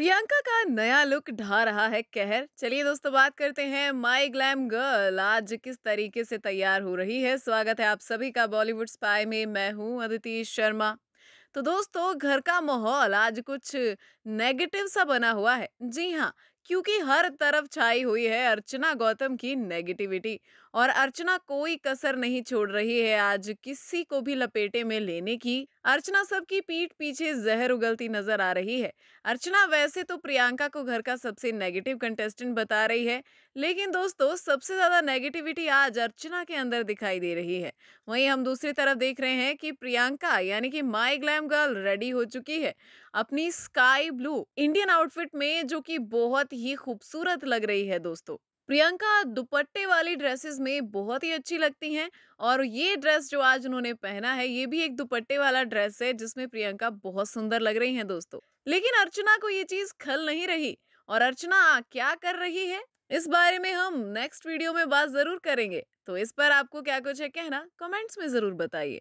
प्रियंका का नया लुक ढा रहा है कहर चलिए दोस्तों बात करते हैं माई ग्लैम गर्ल आज किस तरीके से तैयार हो रही है स्वागत है आप सभी का बॉलीवुड स्पाई में मैं हूं अदिति शर्मा तो दोस्तों घर का माहौल आज कुछ नेगेटिव सा बना हुआ है जी हाँ क्योंकि हर तरफ छाई हुई है अर्चना गौतम की नेगेटिविटी और अर्चना कोई कसर नहीं छोड़ रही है आज किसी को भी लपेटे में लेने की अर्चना सबकी पीठ पीछे जहर उगलती नजर आ रही है अर्चना वैसे तो प्रियंका को घर का सबसे नेगेटिव कंटेस्टेंट बता रही है लेकिन दोस्तों सबसे ज्यादा नेगेटिविटी आज अर्चना के अंदर दिखाई दे रही है वहीं हम दूसरी तरफ देख रहे हैं कि प्रियंका यानी कि माई ग्लैम गर्ल रेडी हो चुकी है अपनी स्काई ब्लू इंडियन आउटफिट में जो कि बहुत ही खूबसूरत लग रही है दोस्तों प्रियंका दुपट्टे वाली ड्रेसेस में बहुत ही अच्छी लगती हैं और ये ड्रेस जो आज उन्होंने पहना है ये भी एक दुपट्टे वाला ड्रेस है जिसमें प्रियंका बहुत सुंदर लग रही हैं दोस्तों लेकिन अर्चना को ये चीज खल नहीं रही और अर्चना क्या कर रही है इस बारे में हम नेक्स्ट वीडियो में बात जरूर करेंगे तो इस पर आपको क्या कुछ है कहना कमेंट्स में जरूर बताइए